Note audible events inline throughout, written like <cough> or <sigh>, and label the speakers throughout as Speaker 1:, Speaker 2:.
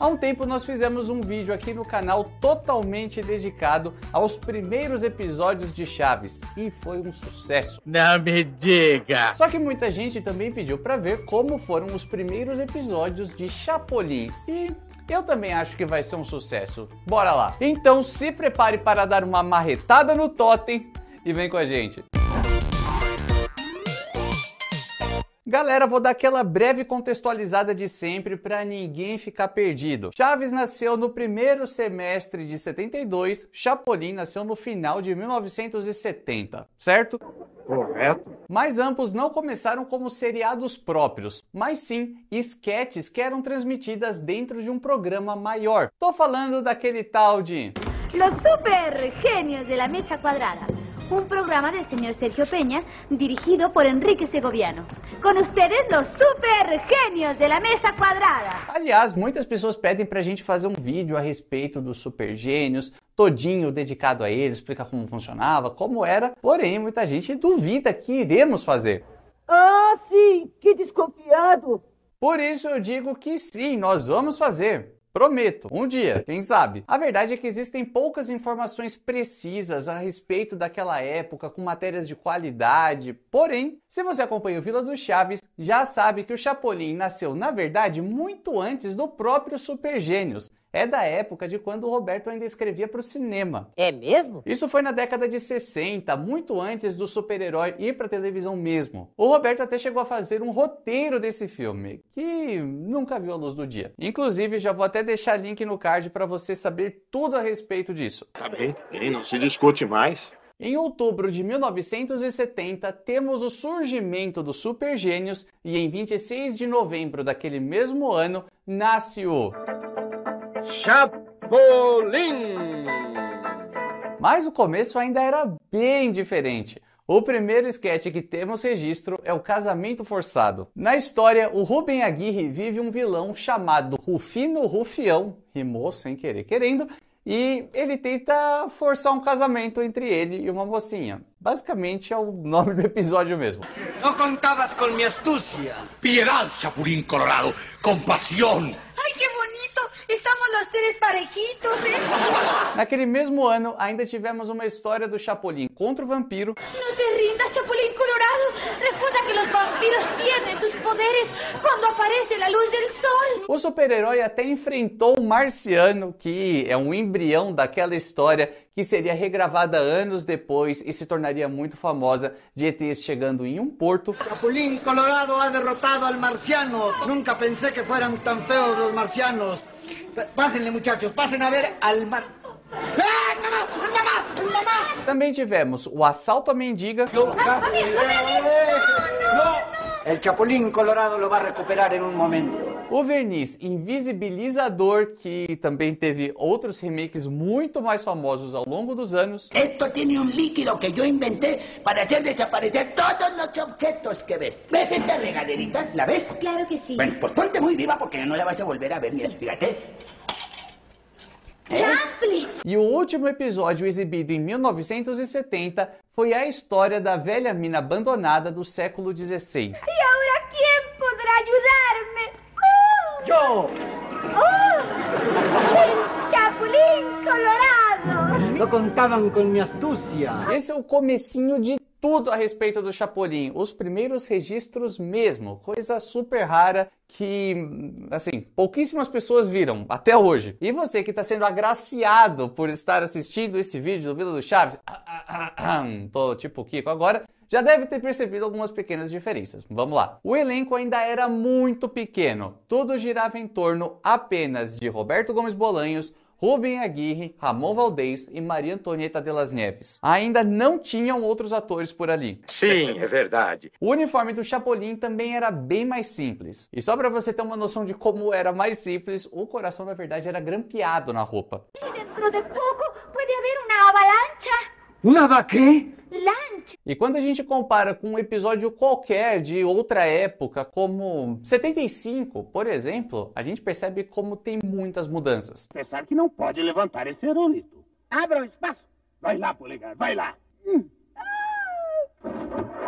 Speaker 1: Há um tempo nós fizemos um vídeo aqui no canal totalmente dedicado aos primeiros episódios de Chaves e foi um sucesso. Não me diga! Só que muita gente também pediu para ver como foram os primeiros episódios de Chapolin e eu também acho que vai ser um sucesso. Bora lá! Então se prepare para dar uma marretada no totem e vem com a gente. Galera, vou dar aquela breve contextualizada de sempre para ninguém ficar perdido. Chaves nasceu no primeiro semestre de 72, Chapolin nasceu no final de 1970, certo? Correto. Mas ambos não começaram como seriados próprios, mas sim esquetes que eram transmitidas dentro de um programa maior. Tô falando daquele tal de Los super gênios de la mesa quadrada un programa del señor Sergio Peña dirigido por Enrique Segoviano. Con ustedes los super genios de la mesa cuadrada. Aliás, muitas pessoas pedem pra gente fazer um vídeo a respeito dos super gênios, todinho dedicado a eles, explicar como funcionava, como era. Porém, muita gente duvida que iremos fazer. Ah, sim, que desconfiado. Por isso eu digo que sim, nós vamos fazer. Prometo, um dia, quem sabe. A verdade é que existem poucas informações precisas a respeito daquela época com matérias de qualidade. Porém, se você acompanha o Vila dos Chaves, já sabe que o Chapolin nasceu, na verdade, muito antes do próprio Super Gênios é da época de quando o Roberto ainda escrevia para o cinema. É mesmo? Isso foi na década de 60, muito antes do super-herói ir para televisão mesmo. O Roberto até chegou a fazer um roteiro desse filme, que nunca viu a luz do dia. Inclusive, já vou até deixar link no card para você saber tudo a respeito disso. Tá bem, tá bem, não se discute mais. Em outubro de 1970, temos o surgimento dos Supergênios e em 26 de novembro daquele mesmo ano, nasce o Chapolin! Mas o começo ainda era bem diferente. O primeiro esquete que temos registro é o Casamento Forçado. Na história, o Rubem Aguirre vive um vilão chamado Rufino Rufião, rimou sem querer querendo, e ele tenta forçar um casamento entre ele e uma mocinha. Basicamente é o nome do episódio mesmo. Não contavas com minha astúcia. Piedade, Chapulim Colorado, compaixão, Estamos nós três parejitos, hein? ¿eh? Naquele mesmo ano, ainda tivemos uma história do Chapolin contra o vampiro. Não te rindas, Chapolin Colorado! Recuerda que os vampiros perdem seus poderes quando aparece a luz do sol! O super-herói até enfrentou o Marciano, que é um embrião daquela história que seria regravada anos depois e se tornaria muito famosa de ETs chegando em um porto. Chapulin Colorado ha derrotado ao marciano. Nunca pensei que fueran tão feos os marcianos. Pásenle, muchachos, pasen a ver al mar. Também tivemos o assalto à mendiga. El Chapulín Colorado lo va a recuperar em um momento. O verniz invisibilizador, que também teve outros remakes muito mais famosos ao longo dos anos. Esto tem um líquido que eu inventei para fazer desaparecer todos os objetos que ves. ¿Ves esta regaderita? ¿La ves? Claro que sim. Bueno, pues ponte muito viva porque não la vas a volver a ver. Mira, fíjate. ¿Eh? Chaplin! E o último episódio exibido em 1970 foi a história da velha mina abandonada do século XVI. E eu Joe. Oh! Chapulín colorado! Não contavam com minha astúcia. Esse é o comecinho de tudo a respeito do Chapolin, os primeiros registros mesmo, coisa super rara que, assim, pouquíssimas pessoas viram até hoje. E você que está sendo agraciado por estar assistindo esse vídeo do Vila do Chaves, ah, ah, ah, tô tipo Kiko agora, já deve ter percebido algumas pequenas diferenças. Vamos lá. O elenco ainda era muito pequeno, tudo girava em torno apenas de Roberto Gomes Bolanhos, Rubem Aguirre, Ramon Valdez e Maria Antonieta de las Neves. Ainda não tinham outros atores por ali. Sim, é verdade. O uniforme do Chapolin também era bem mais simples. E só para você ter uma noção de como era mais simples, o coração na verdade era grampeado na roupa. E dentro de pouco pode haver uma avalanche. Uma vaca? E quando a gente compara com um episódio qualquer de outra época, como 75, por exemplo, a gente percebe como tem muitas mudanças. Pensar que não pode levantar esse aerolito. Abra o um espaço. Vai lá, polegar, vai lá. Hum. Ah.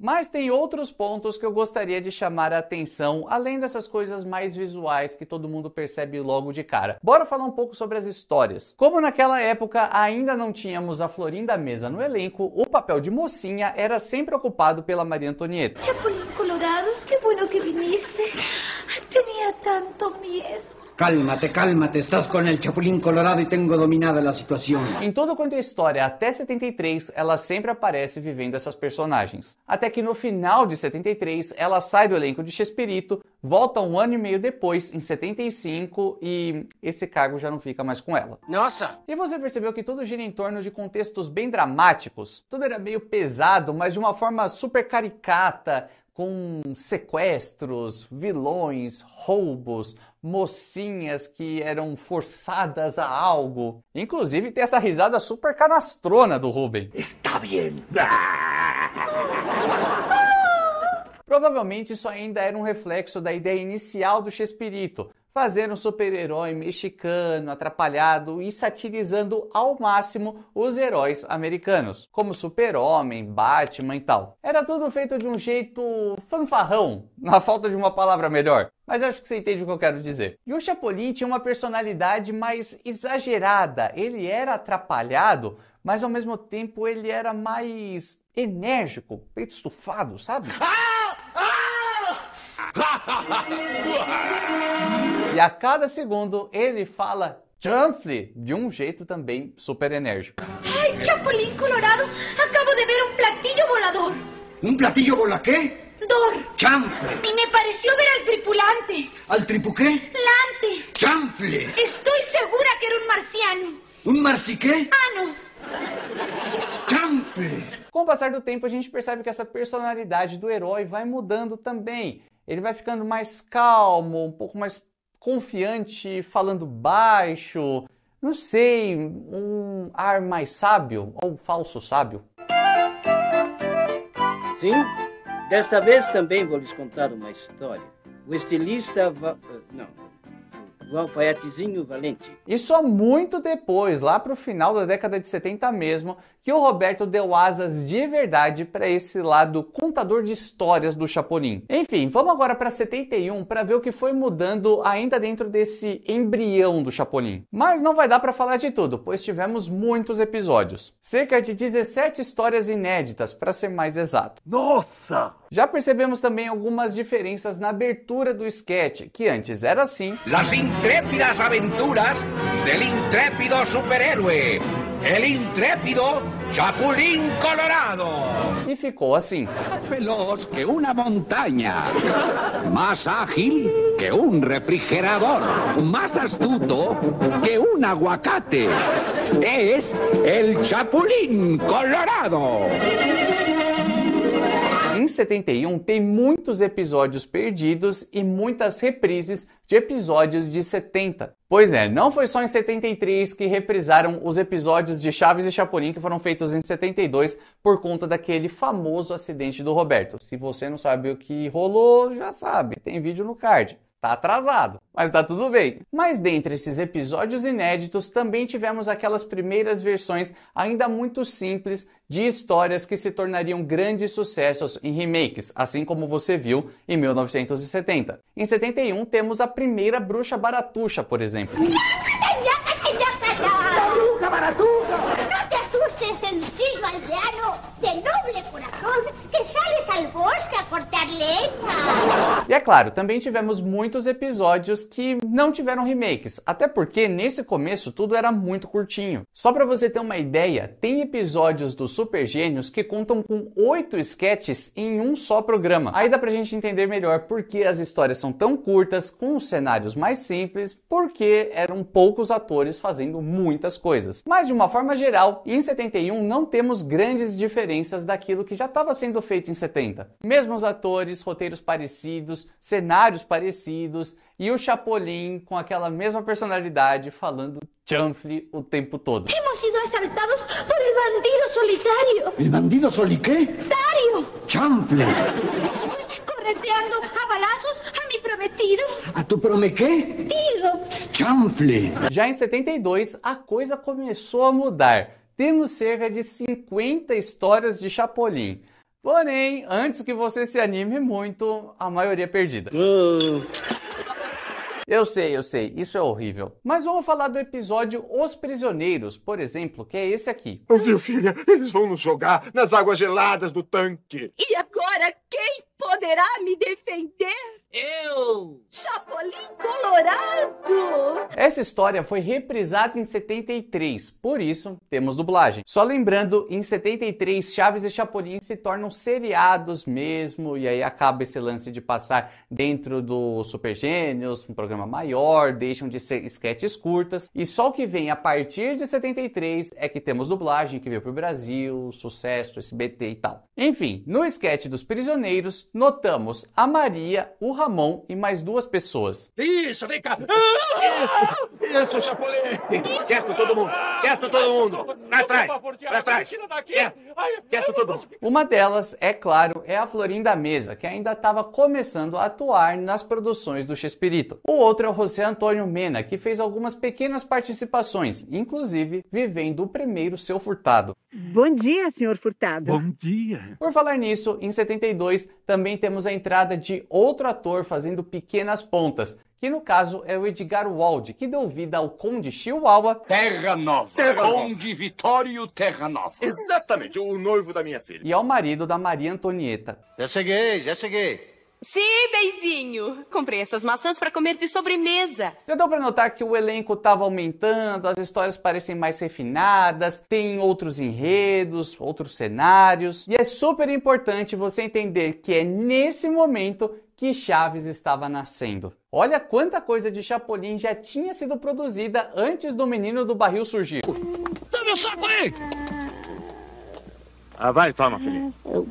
Speaker 1: Mas tem outros pontos que eu gostaria de chamar a atenção, além dessas coisas mais visuais que todo mundo percebe logo de cara. Bora falar um pouco sobre as histórias. Como naquela época ainda não tínhamos a Florinda Mesa no elenco, o papel de mocinha era sempre ocupado pela Maria Antonieta. Chapolin Colorado, que bueno que viniste. Ah, Tinha tanto medo. Cálmate, cálmate, estás com o Chapulín Colorado e tenho dominada a situação. Em toda quanto é história, até 73, ela sempre aparece vivendo essas personagens. Até que no final de 73, ela sai do elenco de Chespirito, volta um ano e meio depois, em 75, e esse cargo já não fica mais com ela. Nossa! E você percebeu que tudo gira em torno de contextos bem dramáticos. Tudo era meio pesado, mas de uma forma super caricata, com sequestros, vilões, roubos, mocinhas que eram forçadas a algo. Inclusive tem essa risada super canastrona do Ruben. Está bem. Provavelmente isso ainda era um reflexo da ideia inicial do Chespirito, fazer um super-herói mexicano atrapalhado e satirizando ao máximo os heróis americanos, como Super-Homem, Batman e tal. Era tudo feito de um jeito fanfarrão, <laughs> na falta de uma palavra melhor. Mas acho que você entende o que eu quero dizer. E o Chapolin tinha uma personalidade mais exagerada, ele era atrapalhado, mas ao mesmo tempo ele era mais enérgico, peito estufado, sabe? Ah! Ah! <laughs> E a cada segundo ele fala chanfle de um jeito também super enérgico. Ai, Chapulín Colorado, acabo de ver um platilho volador. Um platilho volador quê? Dor. Chanfle. E me pareceu ver al tripulante. ¿Al tripu qué? Lante. Chanfle. Estou segura que era um marciano. Um marsiqué? Ah, Ano. Chanfle. Com o passar do tempo, a gente percebe que essa personalidade do herói vai mudando também. Ele vai ficando mais calmo, um pouco mais confiante falando baixo, não sei, um ar mais sábio ou falso sábio. Sim, desta vez também vou lhes contar uma história. O estilista. Va... Eh, não, o alfaiatezinho valente. E só muito depois, lá para o final da década de 70 mesmo, que o Roberto deu asas de verdade para esse lado contador de histórias do Chapolin. Enfim, vamos agora para 71 para ver o que foi mudando ainda dentro desse embrião do Chapolin. Mas não vai dar para falar de tudo, pois tivemos muitos episódios. Cerca de 17 histórias inéditas, para ser mais exato. Nossa! Já percebemos também algumas diferenças na abertura do sketch, que antes era assim: Las intrépidas aventuras del intrépido superhéroe, el intrépido Chapulín Colorado. E ficou assim: Veloz que uma montanha, mais ágil que um refrigerador, mais astuto que um aguacate. Es el Chapulín Colorado. 71 tem muitos episódios perdidos e muitas reprises de episódios de 70. Pois é, não foi só em 73 que reprisaram os episódios de Chaves e Chapolin que foram feitos em 72 por conta daquele famoso acidente do Roberto. Se você não sabe o que rolou, já sabe, tem vídeo no card. Tá atrasado, mas tá tudo bem. Mas dentre esses episódios inéditos, também tivemos aquelas primeiras versões ainda muito simples de histórias que se tornariam grandes sucessos em remakes, assim como você viu em 1970. Em 71 temos a primeira Bruxa Baratuxa, por exemplo. Baratuxa! Não te assustes, sencillo aldeano! busca cortar E é claro, também tivemos muitos episódios que não tiveram remakes, até porque nesse começo tudo era muito curtinho. Só para você ter uma ideia, tem episódios do Super Gênios que contam com oito sketches em um só programa. Aí dá pra gente entender melhor por que as histórias são tão curtas, com cenários mais simples, porque eram poucos atores fazendo muitas coisas. Mas de uma forma geral, em 71 não temos grandes diferenças daquilo que já estava sendo feito em 70. 50. Mesmos atores, roteiros parecidos, cenários parecidos e o Chapolin com aquela mesma personalidade falando chanfle o tempo todo. Hemos sido assaltados por el bandido solitário. El bandido soli qué? Tario. Chanfle. Correteando a balazos a mi prometido. A tu prome qué? Tido. Chanfle. Já em 72, a coisa começou a mudar. Temos cerca de 50 histórias de Chapolin. Porém, antes que você se anime muito, a maioria é perdida. Ah. Eu sei, eu sei, isso é horrível. Mas vamos falar do episódio Os Prisioneiros, por exemplo, que é esse aqui. Ouviu, filha? Eles vão nos jogar nas águas geladas do tanque. E agora quem Poderá me defender? Eu! Chapolin Colorado! Essa história foi reprisada em 73, por isso temos dublagem. Só lembrando, em 73, Chaves e Chapolin se tornam seriados mesmo, e aí acaba esse lance de passar dentro do Super Gênios, um programa maior, deixam de ser esquetes curtas, e só o que vem a partir de 73 é que temos dublagem que veio pro Brasil, sucesso, SBT e tal. Enfim, no esquete dos prisioneiros, notamos a Maria, o Ramon e mais duas pessoas. Isso, vem cá! Ah! Isso, isso, Chapolin! Quieto todo mundo! Quieto todo mundo! Pra trás! Pra trás! Quieto todo mundo! Uma delas, é claro, é a Florinda Mesa, que ainda estava começando a atuar nas produções do Chespirito. O outro é o José Antônio Mena, que fez algumas pequenas participações, inclusive vivendo o primeiro seu furtado. Bom dia, senhor Furtado. Bom dia. Por falar nisso, em 72 também temos a entrada de outro ator fazendo pequenas pontas, que no caso é o Edgar Wald, que deu vida ao Conde Chihuahua. Terra Nova. Terra Conde Nova. Vitório Terra Nova. Exatamente, o noivo da minha filha. E ao marido da Maria Antonieta. Já cheguei, já cheguei. Sim, Beizinho! Comprei essas maçãs para comer de sobremesa. Já deu para notar que o elenco estava aumentando, as histórias parecem mais refinadas, tem outros enredos, outros cenários. E é super importante você entender que é nesse momento que Chaves estava nascendo. Olha quanta coisa de Chapolin já tinha sido produzida antes do Menino do Barril surgir. Dá meu saco aí! Ah, vai, toma, filho. Eu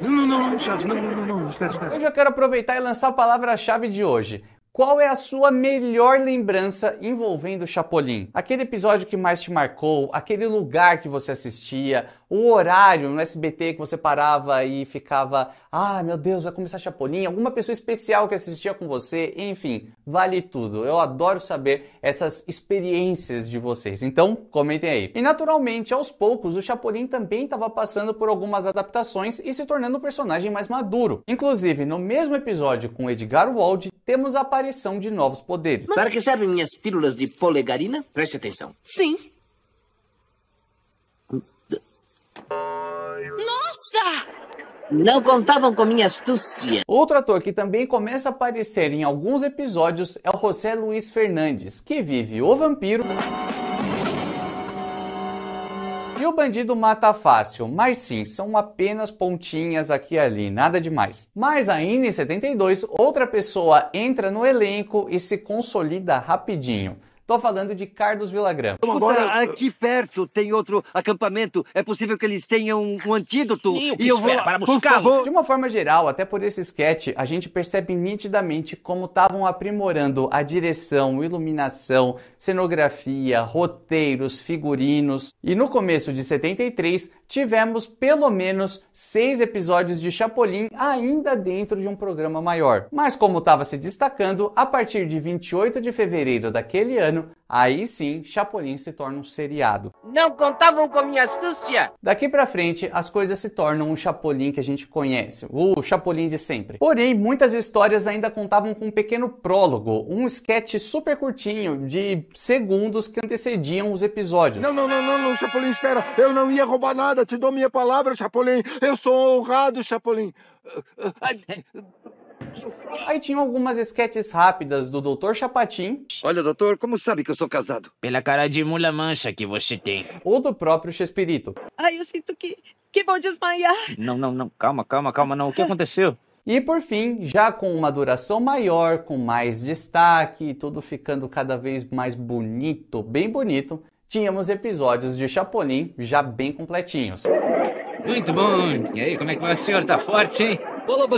Speaker 1: não, não, não, não, Chaves, não, não, não, não, espera, espera. Eu já quero aproveitar e lançar a palavra-chave de hoje. Qual é a sua melhor lembrança envolvendo o Chapolin? Aquele episódio que mais te marcou, aquele lugar que você assistia, um horário no SBT que você parava e ficava, ah, meu Deus, vai começar Chapolin, alguma pessoa especial que assistia com você, enfim, vale tudo. Eu adoro saber essas experiências de vocês. Então, comentem aí. E naturalmente, aos poucos, o Chapolin também estava passando por algumas adaptações e se tornando um personagem mais maduro. Inclusive, no mesmo episódio com Edgar Wald, temos a aparição de novos poderes. Mas... Para que servem minhas pílulas de polegarina? Preste atenção. Sim, Nossa! Não contavam com minha astúcia. Outro ator que também começa a aparecer em alguns episódios é o José Luiz Fernandes, que vive o vampiro e o bandido mata fácil, mas sim, são apenas pontinhas aqui e ali, nada demais. Mas ainda em 72, outra pessoa entra no elenco e se consolida rapidinho. Tô falando de Carlos Villagrã. Então agora, aqui perto tem outro acampamento. É possível que eles tenham um, antídoto Sim, e eu vou para De uma forma geral, até por esse sketch, a gente percebe nitidamente como estavam aprimorando a direção, iluminação, cenografia, roteiros, figurinos. E no começo de 73, tivemos pelo menos seis episódios de Chapolin ainda dentro de um programa maior. Mas como estava se destacando, a partir de 28 de fevereiro daquele ano, ano, aí sim Chapolin se torna um seriado. Não contavam com minha astúcia! Daqui para frente, as coisas se tornam o Chapolin que a gente conhece, o Chapolin de sempre. Porém, muitas histórias ainda contavam com um pequeno prólogo, um sketch super curtinho de segundos que antecediam os episódios. Não, não, não, não, não, Chapolin, espera! Eu não ia roubar nada, te dou minha palavra, Chapolin! Eu sou honrado, Chapolin! Ah, ah, Aí tinham algumas esquetes rápidas do Dr. Chapatin. Olha, doutor, como sabe que eu sou casado? Pela cara de mula mancha que você tem. Ou do próprio Chespirito. Ai, eu sinto que. que vou desmaiar. Não, não, não. Calma, calma, calma, não. O que aconteceu? E por fim, já com uma duração maior, com mais destaque, tudo ficando cada vez mais bonito, bem bonito, tínhamos episódios de Chapolin já bem completinhos. Muito bom! E aí, como é que vai o senhor? Tá forte, hein? Bola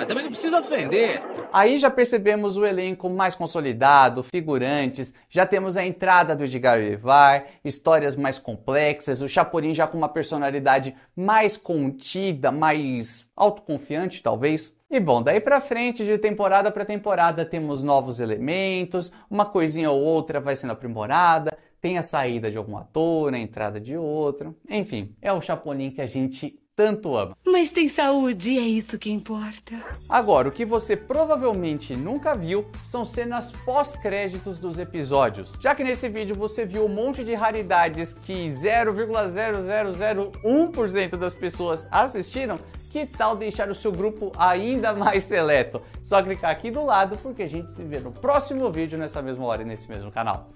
Speaker 1: ah, também não precisa ofender. Aí já percebemos o elenco mais consolidado, figurantes, já temos a entrada do Edgar Vivar, histórias mais complexas, o Chapolin já com uma personalidade mais contida, mais autoconfiante talvez. E bom, daí para frente, de temporada para temporada, temos novos elementos, uma coisinha ou outra vai sendo aprimorada, tem a saída de algum ator, a entrada de outro. Enfim, é o Chapolin que a gente tanto ama. Mas tem saúde e é isso que importa. Agora, o que você provavelmente nunca viu são cenas pós-créditos dos episódios. Já que nesse vídeo você viu um monte de raridades que 0,0001% das pessoas assistiram, que tal deixar o seu grupo ainda mais seleto? Só clicar aqui do lado porque a gente se vê no próximo vídeo nessa mesma hora e nesse mesmo canal.